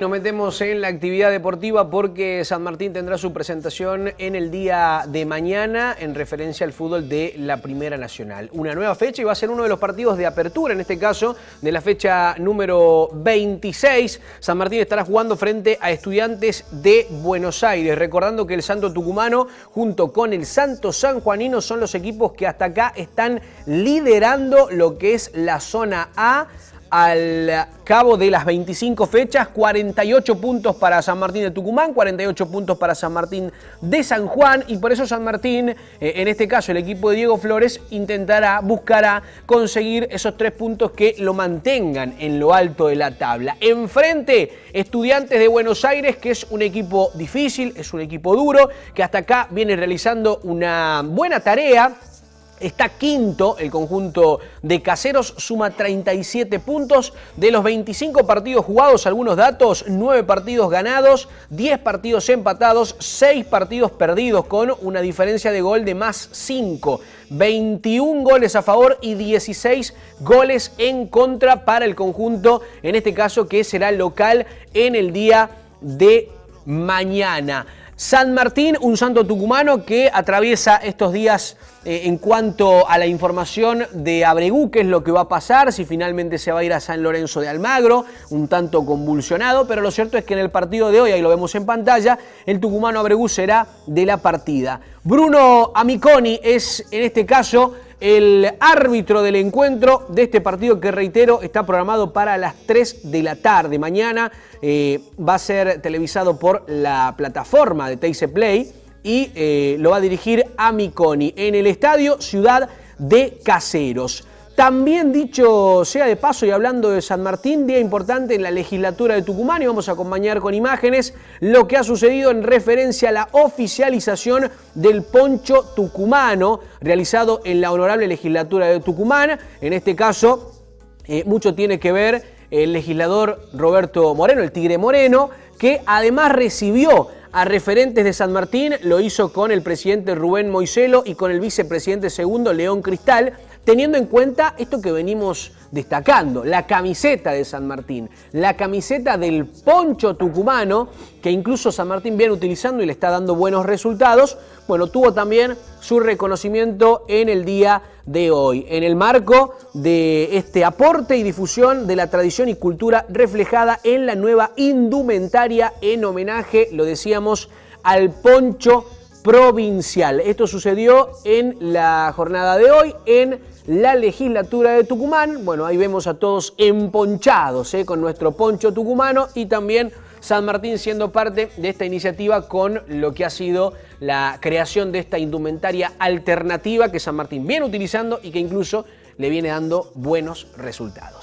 Nos metemos en la actividad deportiva porque San Martín tendrá su presentación en el día de mañana en referencia al fútbol de la Primera Nacional. Una nueva fecha y va a ser uno de los partidos de apertura, en este caso de la fecha número 26. San Martín estará jugando frente a estudiantes de Buenos Aires, recordando que el Santo Tucumano junto con el Santo San Juanino son los equipos que hasta acá están liderando lo que es la zona A al cabo de las 25 fechas, 48 puntos para San Martín de Tucumán, 48 puntos para San Martín de San Juan y por eso San Martín, eh, en este caso el equipo de Diego Flores, intentará, buscará conseguir esos tres puntos que lo mantengan en lo alto de la tabla. Enfrente, Estudiantes de Buenos Aires, que es un equipo difícil, es un equipo duro, que hasta acá viene realizando una buena tarea Está quinto el conjunto de caseros, suma 37 puntos. De los 25 partidos jugados, algunos datos, 9 partidos ganados, 10 partidos empatados, 6 partidos perdidos con una diferencia de gol de más 5. 21 goles a favor y 16 goles en contra para el conjunto, en este caso que será local en el día de mañana. San Martín, un santo tucumano que atraviesa estos días eh, en cuanto a la información de Abregú, qué es lo que va a pasar, si finalmente se va a ir a San Lorenzo de Almagro, un tanto convulsionado, pero lo cierto es que en el partido de hoy, ahí lo vemos en pantalla, el tucumano Abregú será de la partida. Bruno Amiconi es en este caso el árbitro del encuentro de este partido que reitero está programado para las 3 de la tarde. Mañana eh, va a ser televisado por la plataforma de Teise Play y eh, lo va a dirigir Miconi en el estadio Ciudad de Caseros. También dicho sea de paso y hablando de San Martín, día importante en la legislatura de Tucumán y vamos a acompañar con imágenes lo que ha sucedido en referencia a la oficialización del poncho tucumano realizado en la honorable legislatura de Tucumán. En este caso, eh, mucho tiene que ver el legislador Roberto Moreno, el Tigre Moreno, que además recibió a referentes de San Martín, lo hizo con el presidente Rubén Moiselo y con el vicepresidente segundo León Cristal, teniendo en cuenta esto que venimos destacando, la camiseta de San Martín, la camiseta del poncho tucumano, que incluso San Martín viene utilizando y le está dando buenos resultados, bueno, tuvo también su reconocimiento en el día de hoy, en el marco de este aporte y difusión de la tradición y cultura reflejada en la nueva indumentaria en homenaje, lo decíamos, al poncho provincial. Esto sucedió en la jornada de hoy en la legislatura de Tucumán. Bueno, ahí vemos a todos emponchados eh, con nuestro poncho tucumano y también San Martín siendo parte de esta iniciativa con lo que ha sido la creación de esta indumentaria alternativa que San Martín viene utilizando y que incluso le viene dando buenos resultados.